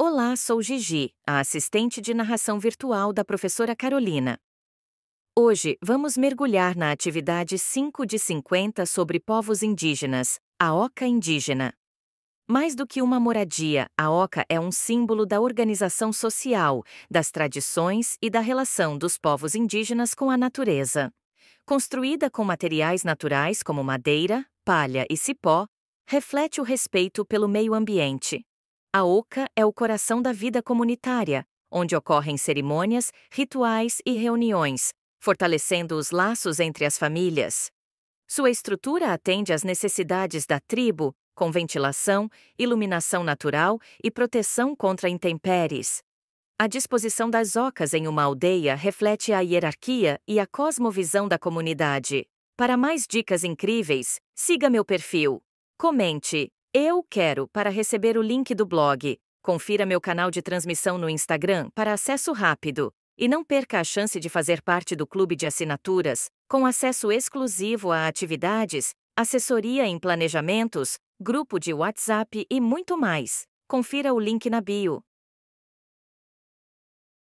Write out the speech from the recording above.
Olá, sou Gigi, a assistente de narração virtual da professora Carolina. Hoje vamos mergulhar na atividade 5 de 50 sobre povos indígenas, a Oca Indígena. Mais do que uma moradia, a Oca é um símbolo da organização social, das tradições e da relação dos povos indígenas com a natureza. Construída com materiais naturais como madeira, palha e cipó, reflete o respeito pelo meio ambiente, a Oca é o coração da vida comunitária, onde ocorrem cerimônias, rituais e reuniões, fortalecendo os laços entre as famílias. Sua estrutura atende às necessidades da tribo, com ventilação, iluminação natural e proteção contra intempéries. A disposição das ocas em uma aldeia reflete a hierarquia e a cosmovisão da comunidade. Para mais dicas incríveis, siga meu perfil, comente eu quero para receber o link do blog. Confira meu canal de transmissão no Instagram para acesso rápido. E não perca a chance de fazer parte do clube de assinaturas, com acesso exclusivo a atividades, assessoria em planejamentos, grupo de WhatsApp e muito mais. Confira o link na bio.